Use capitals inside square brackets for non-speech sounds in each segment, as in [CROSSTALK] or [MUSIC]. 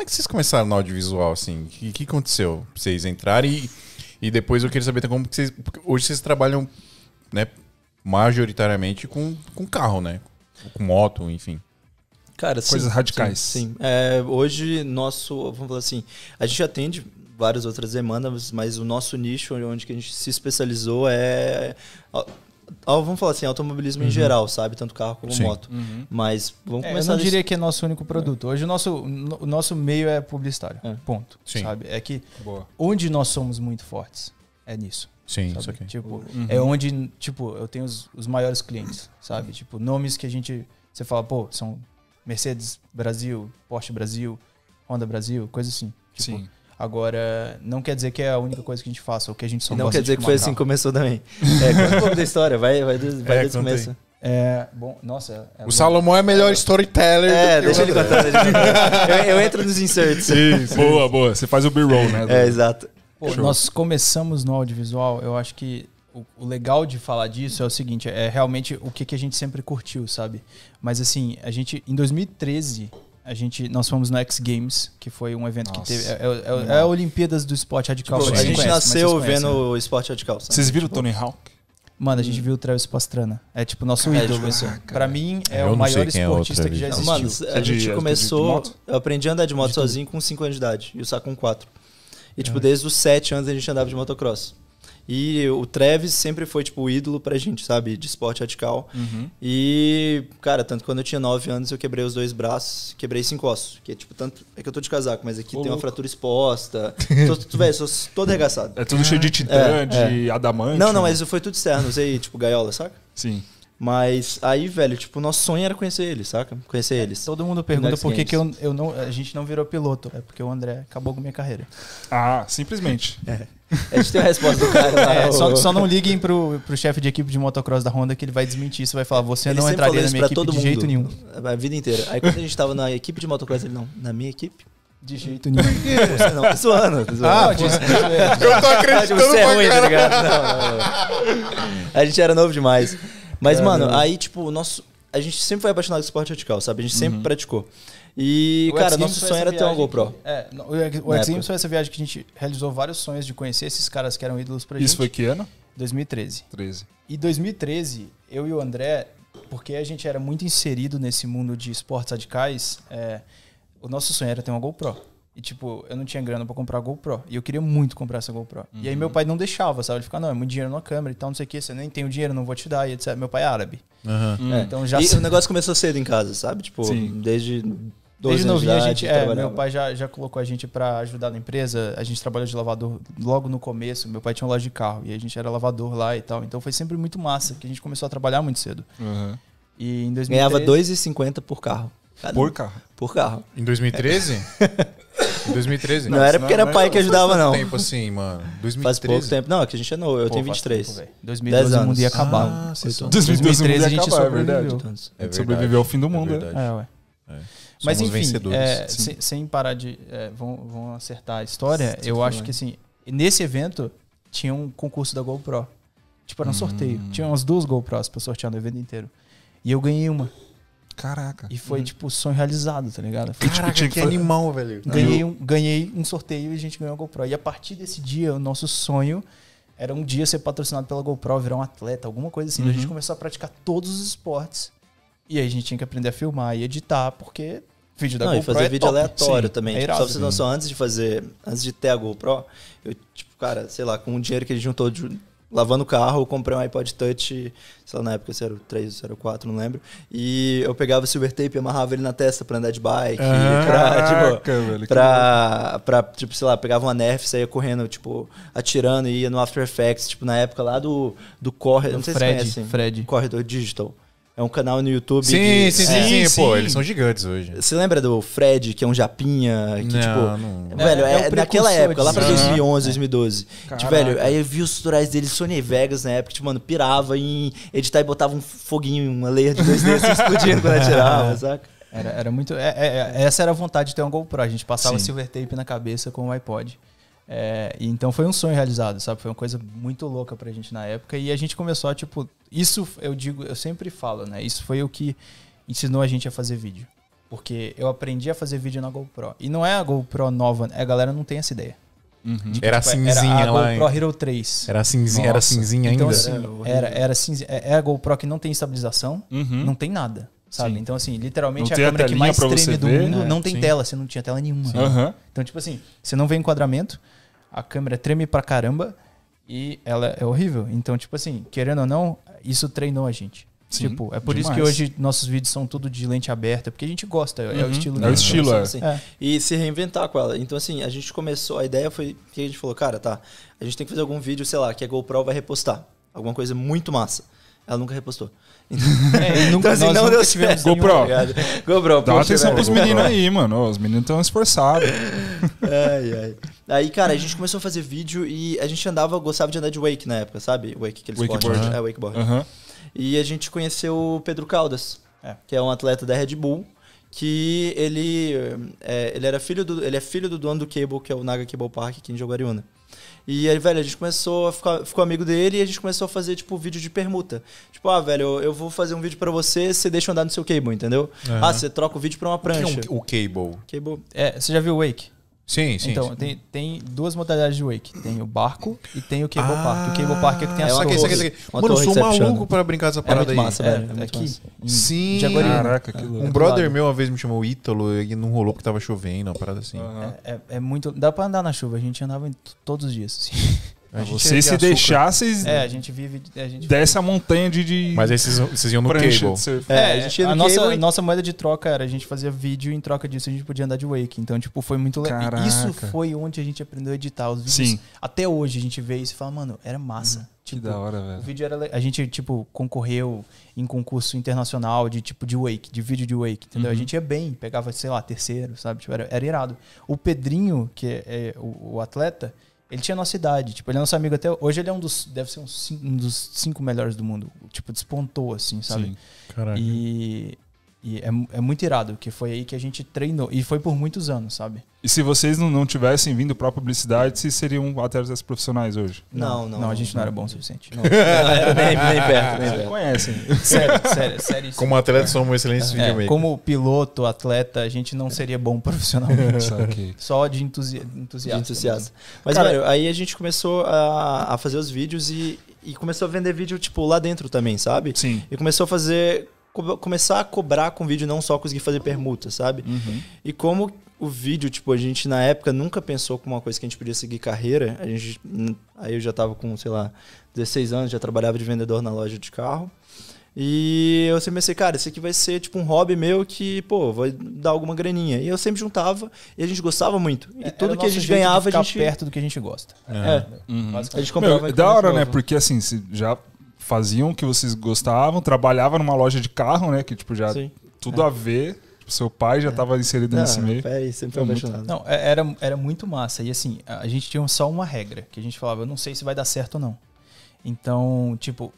como é que vocês começaram no audiovisual, assim? O que, que aconteceu? Vocês entraram e, e depois eu queria saber como que vocês... Hoje vocês trabalham, né, majoritariamente com, com carro, né? Com moto, enfim. Cara, Coisas sim, radicais. Sim, sim. É, hoje, nosso... Vamos falar assim, a gente atende várias outras demandas, mas o nosso nicho onde que a gente se especializou é vamos falar assim, automobilismo uhum. em geral, sabe? Tanto carro como Sim. moto. Uhum. Mas vamos é, Eu não diria que é nosso único produto. Hoje o nosso, o nosso meio é publicitário. É. Ponto. Sim. Sabe? É que Boa. onde nós somos muito fortes é nisso. Sim, sabe? isso aqui. Tipo, uhum. é onde, tipo, eu tenho os, os maiores clientes, sabe? Tipo, nomes que a gente. Você fala, pô, são Mercedes Brasil, Porsche Brasil, Honda Brasil, coisa assim. Tipo, Sim Agora, não quer dizer que é a única coisa que a gente faça, ou que a gente só Não quer dizer que foi assim que começou também. [LAUGHS] É, conta da história, vai, vai, do, vai é, desde o começo. É, bom, nossa. É o bom. Salomão é melhor é. storyteller. É, deixa ele contar. [LAUGHS] eu, eu, entro nos inserts. sim. boa, boa. Você faz o B-roll, né? É, exato. Pô, nós começamos no audiovisual, eu acho que o, o, legal de falar disso é o seguinte, é realmente o que, que a gente sempre curtiu, sabe? Mas assim, a gente, em 2013, a gente, nós fomos no X Games, que foi um evento Nossa. que teve. É, é, é, é a Olimpíadas do Esporte Radical. Tipo, a gente conhece, nasceu vendo né? o Esporte Radical. Sabe? Vocês viram o tipo, Tony Hawk? Mano, a gente viu o Travis Pastrana. É tipo nosso é, ídolo. Tipo, assim. Ah, pra mim, é eu o maior é esportista é que já existiu. Mano, a é gente de, começou. eu aprendi a andar de moto de sozinho com 5 anos de idade. E o saco com 4. E, tipo, desde os 7 anos a gente andava de motocross. E o Travis sempre foi, tipo, o ídolo pra gente, sabe? De esporte radical. Uhum. E, cara, tanto quando eu tinha 9 anos, eu quebrei os dois braços, quebrei cinco ossos. Que é, tipo, tanto... É que eu tô de casaco, mas aqui Ô, tem louco. uma fratura exposta. [LAUGHS] tô, tu vê, sou todo arregaçado. É tudo cheio de titã, é, de é. adamante. Não, não, né? mas foi tudo externo. Usei, tipo, gaiola, saca? Sim. Mas aí, velho, tipo, nosso sonho era conhecer eles saca? Conhecer é, eles. Todo mundo pergunta por que, que eu, eu não, a gente não virou piloto. É porque o André acabou com minha carreira. Ah, simplesmente. É. A gente tem a resposta do cara. Lá, [LAUGHS] é, só, só, não liguem pro, pro chefe de equipe de motocross da Honda que ele vai desmentir isso, vai falar, você ele não entraria na minha equipe de mundo, jeito nenhum. A vida inteira. Aí quando a gente tava na equipe de motocross, ele não, na minha equipe? De jeito nenhum. [LAUGHS] você não, ah, zoando. zoando. Ah, [LAUGHS] eu tô acreditando você é ruim, tá ligado? Não, não, não. A gente era novo demais. Mas, Caramba. mano, né? aí, tipo, o nosso. A gente sempre foi apaixonado por esporte radical, sabe? A gente sempre uhum. praticou. E, o cara, nosso sonho era ter uma GoPro. Que, é, o, o X Games foi essa viagem que a gente realizou vários sonhos de conhecer esses caras que eram ídolos pra gente. Isso foi que ano? 2013. 13. E 2013, eu e o André, porque a gente era muito inserido nesse mundo de esportes radicais, é, o nosso sonho era ter uma GoPro. E, tipo, eu não tinha grana para comprar a GoPro. E eu queria muito comprar essa GoPro. Uhum. E aí meu uhum. pai não deixava, sabe? Ele ficava, não, é muito dinheiro numa câmera e tal, não sei o que, você nem tem o dinheiro, não vou te dar, e etc. Meu pai é árabe. É, uhum. É, então já... E o negócio começou cedo em casa, sabe? Tipo, Sim. desde Desde novinho a gente, é, meu pai já, já colocou a gente para ajudar na empresa. A gente trabalhou de lavador logo no começo. Meu pai tinha uma loja de carro e a gente era lavador lá e tal. Então foi sempre muito massa, que a gente começou a trabalhar muito cedo. Uhum. E em 2013, ganhava 2,50 por carro. Cada... Por carro? Por carro. Em 2013? [LAUGHS] 2013? [LAUGHS] Não, não era porque era pai que ajudava, não. Faz tempo assim, mano. 2013. Faz pouco tempo. Não, que a gente é novo. Eu Pô, tenho 23. Tempo, véio. 2012 o mundo ia acabar. Ah, 2013 a gente acabar, é sobreviveu. É verdade. É verdade. Sobreviveu ao fim do é mundo. É verdade. É, ué. É. Mas Somos enfim, é, sem, sem, parar de. É, vão, vão acertar a história, Sim, eu acho que assim, nesse evento tinha um concurso da GoPro. Tipo, era um hum. sorteio. Tinha umas duas GoPros pra sortear no evento inteiro. E eu ganhei uma. Caraca. E foi, uhum. tipo, sonho realizado, tá ligado? Foi, tipo, Caraca, tipo, que foi... animal, velho. Ganhei um, ganhei um sorteio e a gente ganhou a GoPro. E a partir desse dia, o nosso sonho era um dia ser patrocinado pela GoPro, virar um atleta, alguma coisa assim. Uhum. A gente uhum. começou a praticar todos os esportes. E aí a gente tinha que aprender a filmar e editar, porque vídeo da não, GoPro. E fazer é vídeo top. aleatório Sim, também. É tipo, só pra vocês não só antes de fazer, antes de ter a GoPro, eu, tipo, cara, sei lá, com o dinheiro que ele juntou de lavando o carro, eu comprei um iPod Touch, sei lá, na época 03, 04, não lembro. E eu pegava o silver tape e amarrava ele na testa pra andar de bike. Ah, tipo, pra, tipo, velho, pra, pra, tipo, sei lá, pegava uma Nerf, saía correndo, tipo, atirando e ia no After Effects, tipo, na época lá do, do corre, não sei Fred, se conhece, Fred. Corredor Digital. É um canal no YouTube. Sim, de... sim, sim, é, sim, sim, Pô, eles são gigantes hoje. Você lembra do Fred, que é um japinha? Que, não, tipo, não. Velho, é, é, é naquela época, lá pra 2011, 2012. Né? Tipo, velho, aí eu vi os tutoriais dele, Sony Vegas na época, tipo, mano, pirava em editar e botava um foguinho, uma layer de 2D assim, [LAUGHS] explodindo quando atirava, saca? Era, era muito. É, é, essa era a vontade de ter um GoPro. A gente passava Sim. silver tape na cabeça com o iPod. É, então foi um sonho realizado, sabe? Foi uma coisa muito louca pra gente na época. E a gente começou a, tipo, isso eu digo, eu sempre falo, né? Isso foi o que ensinou a gente a fazer vídeo. Porque eu aprendi a fazer vídeo na GoPro. E não é a GoPro nova, a galera não tem essa ideia. Uhum. Que, era tipo, é, cinzinha era a lá. GoPro Hero 3. Era cinzinha, era cinzinha então, ainda? assim, era, era cinzinha. É, é a GoPro que não tem estabilização, uhum. não tem nada sabe? Sim. Então, assim, literalmente não a câmera a que mais treme do mundo é, não tem Sim. tela, você não tinha tela nenhuma. Uhum. Então, tipo assim, você não vê enquadramento, a câmera treme pra caramba e ela é horrível. Então, tipo assim, querendo ou não, isso treinou a gente. Sim, tipo, é por demais. isso que hoje nossos vídeos são tudo de lente aberta, porque a gente gosta, uhum. é o uhum. estilo. É o estilo, então, é. Assim. é. E se reinventar com ela. Então, assim, a gente começou, a ideia foi que a gente falou, cara, tá, a gente tem que fazer algum vídeo, sei lá, que a GoPro vai repostar. Alguma coisa muito massa. Ela nunca repostou. [LAUGHS] É, então, assim, não deu certo. GoPro. [LAUGHS] GoPro. Dá atenção pros meninos aí, mano. Os meninos estão esforçados. [LAUGHS] ai, ai. Aí, cara, a gente começou a fazer vídeo e a gente andava, gostava de andar de wake na época, sabe? Wake, aquele wakeboard. Esporte, uhum. Né? É, wakeboard. Uhum. E a gente conheceu o Pedro Caldas, é. que é um atleta da Red Bull, que ele, é, ele era filho do, ele é filho do dono do Cable, que é o Naga Cable Park aqui em Jaguariúna. E aí, velho, a gente começou a ficar ficou amigo dele e a gente começou a fazer, tipo, vídeo de permuta. Tipo, ah, velho, eu, eu vou fazer um vídeo para você, você deixa eu andar no seu cable, entendeu? Uhum. Ah, você troca o vídeo pra uma prancha. O, que é um, o cable? Cable. É, você já viu o Wake? Sim, sim. Então, sim. Tem, tem duas modalidades de wake. Tem o barco e tem o cable ah, park. O cable park é que tem a é Aqui, aqui, Mano, eu sou maluco pra brincar dessa é parada é, é muito massa, aí. Velho, é, é muito aqui. Massa. Sim. Jaguarino. Caraca, que louco. Um brother meu uma vez me chamou Ítalo e não rolou porque tava chovendo, uma parada assim. Uhum. É, é, muito... Dá pra andar na chuva. A gente andava todos os dias. Assim. [LAUGHS] A você se açúcar. deixar, vocês. É, a gente vive. A gente dessa vive. a montanha de. Mas esses, vocês iam no cable. É, é, a, gente ia no a nossa, cable. nossa moeda de troca era a gente fazia vídeo em troca disso a gente podia andar de wake. Então, tipo, foi muito legal. Isso foi onde a gente aprendeu a editar os vídeos. Sim. Até hoje a gente vê isso e fala, mano, era massa. Hum. Tipo, que da hora, velho. O vídeo era A gente, tipo, concorreu em concurso internacional de tipo de wake, de vídeo de wake, entendeu? Uhum. A gente ia bem, pegava, sei lá, terceiro, sabe? Tipo, era, era irado. O Pedrinho, que é, é o, o atleta, ele tinha nossa idade, tipo, ele é nosso amigo até hoje, ele é um dos, deve ser um, um dos cinco melhores do mundo, tipo, despontou assim, sabe? Sim, caraca. E e é, é muito irado, que foi aí que a gente treinou. E foi por muitos anos, sabe? E se vocês não, não tivessem vindo para publicidade, vocês seriam atletas profissionais hoje? Não, não. Não, a gente não, não era bom o suficiente. Não, [LAUGHS] não nem, nem perto, nem perto. Conhecem. Sério, sério, sério. Como atleta, somos excelentes é, videomakers. Como piloto, atleta, a gente não seria bom profissionalmente. okay. Só de, entusi entusiasta. De entusiasta. Mas, Cara, velho, aí a gente começou a, a fazer os vídeos e, e começou a vender vídeo, tipo, lá dentro também, sabe? Sim. E começou a fazer começar a cobrar com vídeo, não só conseguir fazer permuta, sabe? Uhum. E como o vídeo, tipo, a gente na época nunca pensou como uma coisa que a gente podia seguir carreira, a gente, aí eu já tava com, sei lá, 16 anos, já trabalhava de vendedor na loja de carro. E eu sempre pensei, cara, isso aqui vai ser tipo um hobby meu que, pô, vai dar alguma graninha. E eu sempre juntava e a gente gostava muito. E é, tudo que a gente ganhava, a gente. perto do que a gente gosta. É. é. Uhum. A gente comprava. É meu, da hora, né? Porque assim, já faziam o que vocês gostavam, trabalhava numa loja de carro, né? Que tipo já Sim. tudo é. a ver. Seu pai já estava é. inserido Não, nesse meio. É, sempre foi Muito... Não, é, era, era muito massa. E assim, a gente tinha só uma regra, que a gente falava, eu não sei se vai dar certo ou não. Então, tipo,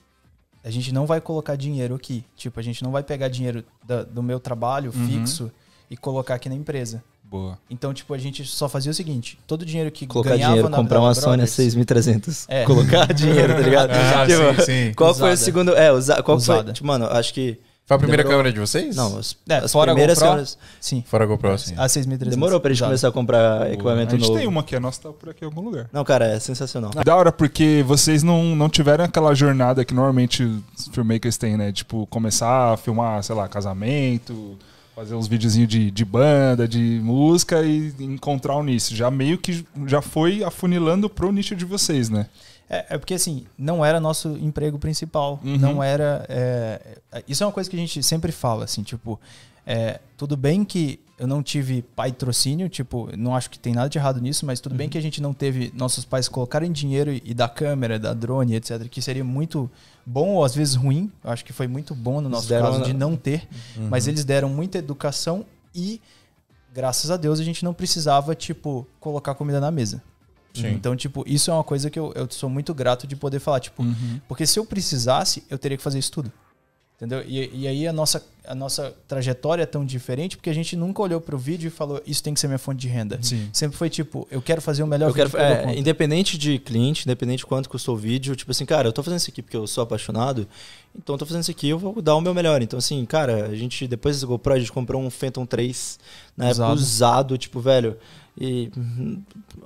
a gente não vai colocar dinheiro aqui. Tipo, a gente não vai pegar dinheiro da, do meu trabalho uhum. fixo e colocar aqui na empresa. Boa. Então, tipo, a gente só fazia o seguinte: todo o dinheiro que Colocar ganhava dinheiro, na comprar uma Sony a 6.300. É. é. [LAUGHS] Colocar dinheiro, tá ligado? [LAUGHS] ah, tipo, sim, sim. Qual usada. foi o segundo. É, usa, qual usada. foi. Tipo, mano, acho que. Foi a primeira Demorou. câmera de vocês? Não, as, é, as fora primeiras GoPro, câmeras. Sim. Fora a GoPro, é, sim. A 6300. Demorou pra gente Exato. começar a comprar equipamento novo. A gente novo. tem uma aqui, a é nossa tá por aqui em algum lugar. Não, cara, é sensacional. Da hora, porque vocês não, não tiveram aquela jornada que normalmente os filmmakers têm, né? Tipo, começar a filmar, sei lá, casamento, fazer uns videozinhos de, de banda, de música e encontrar o nicho. Já meio que já foi afunilando pro nicho de vocês, né? É, é porque assim, não era nosso emprego principal. Uhum. Não era. É, é isso é uma coisa que a gente sempre fala, assim, tipo, é, tudo bem que eu não tive patrocínio, tipo, não acho que tem nada de errado nisso, mas tudo uhum. bem que a gente não teve nossos pais colocarem dinheiro e, e da câmera, da drone, etc, que seria muito bom ou às vezes ruim. Eu acho que foi muito bom no nosso deram, caso de não ter, uhum. mas eles deram muita educação e graças a Deus a gente não precisava, tipo, colocar comida na mesa. Sim. Então, tipo, isso é uma coisa que eu, eu sou muito grato de poder falar, tipo, uhum. porque se eu precisasse, eu teria que fazer isso tudo. Entendeu? E, e aí a nossa, a nossa trajetória é tão diferente porque a gente nunca olhou para o vídeo e falou isso tem que ser minha fonte de renda. Sim. Sempre foi tipo, eu quero fazer o melhor eu vídeo. Quero, que eu é, independente de cliente, independente de quanto custou o vídeo, tipo assim, cara, eu estou fazendo isso aqui porque eu sou apaixonado, então estou fazendo isso aqui, eu vou dar o meu melhor. Então, assim, cara, a gente, depois desse GoPro, a gente comprou um Phantom 3, né? Usado. usado tipo, velho. E hum,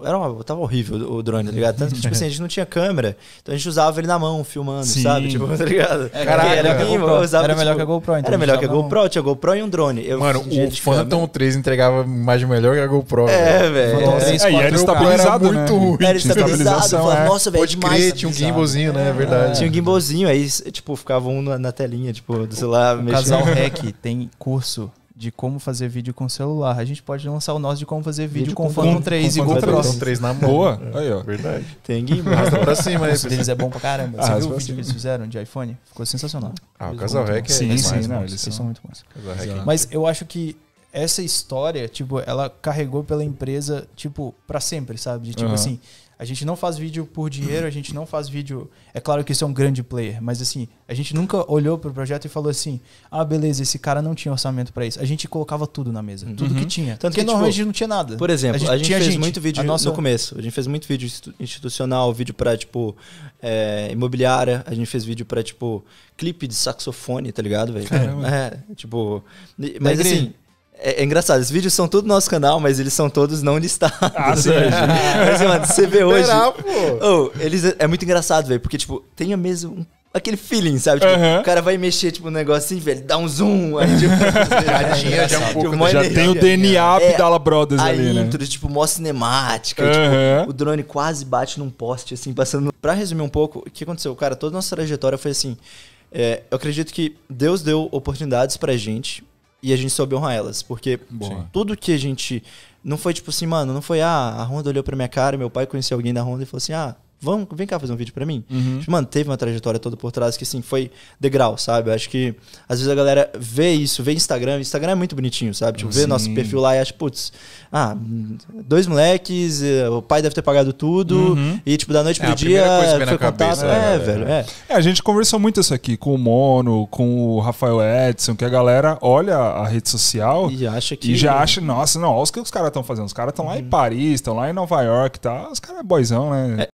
era uma, tava horrível o drone, tá ligado? Tanto que, tipo assim, a gente não tinha câmera, então a gente usava ele na mão, filmando, Sim. sabe? Tipo, [LAUGHS] tá ligado? É, Caraca, era, era, usava, era tipo, melhor que a GoPro, então. Era melhor que a GoPro, tinha a GoPro e um drone. Eu, Mano, o Phantom câmera. 3 entregava imagem melhor que a GoPro. É, velho. É, e era estabilizado, era né? muito ruim. Era estabilizado, falava, é. nossa, velho, Pode demais. Crer, tinha um gimbalzinho, né? É verdade. Tinha um gimbalzinho, aí, tipo, ficava um na, telinha, tipo, do celular. O Casal Rec tem curso de como fazer vídeo com celular. A gente pode lançar o nosso de como fazer vídeo, vídeo com, com Phantom 3 com e GoPro. Phantom 3 na boa. É, aí, ó. Verdade. Tem game. Arrasta pra cima aí. O deles é bom pra caramba. Você ah, viu o vídeo que eles fizeram de iPhone? Ficou sensacional. Ah, o Casal Rec é Sim, sim. Não, né? eles, eles são muito bons. Mas eu acho que essa história, tipo, ela carregou pela empresa, tipo, para sempre, sabe? De, tipo uhum. assim, a gente não faz vídeo por dinheiro, a gente não faz vídeo. É claro que isso é um grande player, mas assim, a gente nunca olhou pro projeto e falou assim: ah, beleza, esse cara não tinha orçamento para isso. A gente colocava tudo na mesa, tudo uhum. que tinha. Tanto Porque que normalmente tipo, não tinha nada. Por exemplo, a gente, a gente fez gente, muito vídeo nossa... no começo. A gente fez muito vídeo institucional, vídeo para tipo, é, imobiliária, a gente fez vídeo para tipo, clipe de saxofone, tá ligado, velho? É, tipo. Mas assim é, é, engraçado, os vídeos são tudo no nosso canal, mas eles são todos não listados. Ah, sim. [LAUGHS] mas, mano, você vê hoje. Será, pô? Oh, eles, é muito engraçado, velho, porque, tipo, tem a mesma. Aquele feeling, sabe? Tipo, o cara vai mexer, tipo, um negócio assim, velho, dá um zoom. Aí, tipo, é [LAUGHS] [LAUGHS] já, um pouco, tipo, já tem o DNA é, Abdala Brothers a ali, né? intro, né? tipo, mó cinemática. tipo, o drone quase bate num poste, assim, passando. Pra resumir um pouco, o que aconteceu? Cara, toda a nossa trajetória foi assim. É, eu acredito que Deus deu oportunidades pra gente e a gente soube honrar elas. Porque Boa. tudo que a gente. Não foi tipo assim, mano, não foi, ah, a Honda olhou pra minha cara, meu pai conheceu alguém da Honda e falou assim, ah, vamos, vem cá fazer um vídeo para mim. Uhum. Tipo, mano, teve uma trajetória toda por trás que, assim, foi degrau, sabe? Eu acho que às vezes a galera vê isso, vê Instagram. Instagram é muito bonitinho, sabe? Tipo, Sim. vê nosso perfil lá e acha, putz, ah, dois moleques, eh, o pai deve ter pagado tudo. Uhum. E, tipo, da noite é, pro né, é, dia foi contato. é, é, velho. É. é. a gente conversou muito isso aqui com o Mono, com o Rafael Edson, que a galera olha a rede social e, acha que... e já acha, nossa, não, olha o que os caras estão fazendo. Os caras estão uhum. lá em uhum. Paris, estão lá em Nova York, tá? Os caras é boizão, né? É,